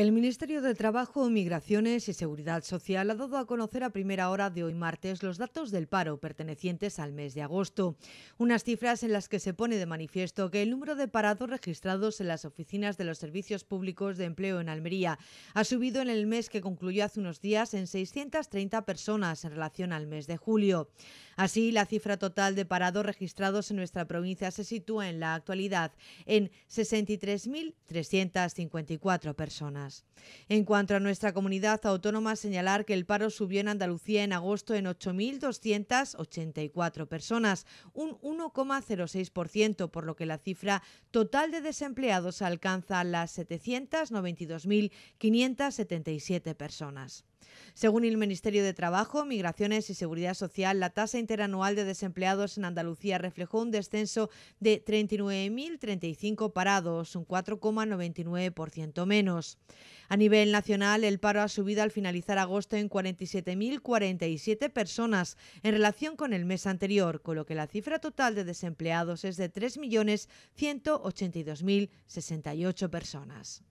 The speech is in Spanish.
El Ministerio de Trabajo, Migraciones y Seguridad Social ha dado a conocer a primera hora de hoy martes los datos del paro pertenecientes al mes de agosto, unas cifras en las que se pone de manifiesto que el número de parados registrados en las oficinas de los servicios públicos de empleo en Almería ha subido en el mes que concluyó hace unos días en 630 personas en relación al mes de julio. Así, la cifra total de parados registrados en nuestra provincia se sitúa en la actualidad en 63.354 personas. En cuanto a nuestra comunidad autónoma, señalar que el paro subió en Andalucía en agosto en 8.284 personas, un 1,06%, por lo que la cifra total de desempleados alcanza las 792.577 personas. Según el Ministerio de Trabajo, Migraciones y Seguridad Social, la tasa interanual de desempleados en Andalucía reflejó un descenso de 39.035 parados, un 4,99% menos. A nivel nacional, el paro ha subido al finalizar agosto en 47.047 personas en relación con el mes anterior, con lo que la cifra total de desempleados es de 3.182.068 personas.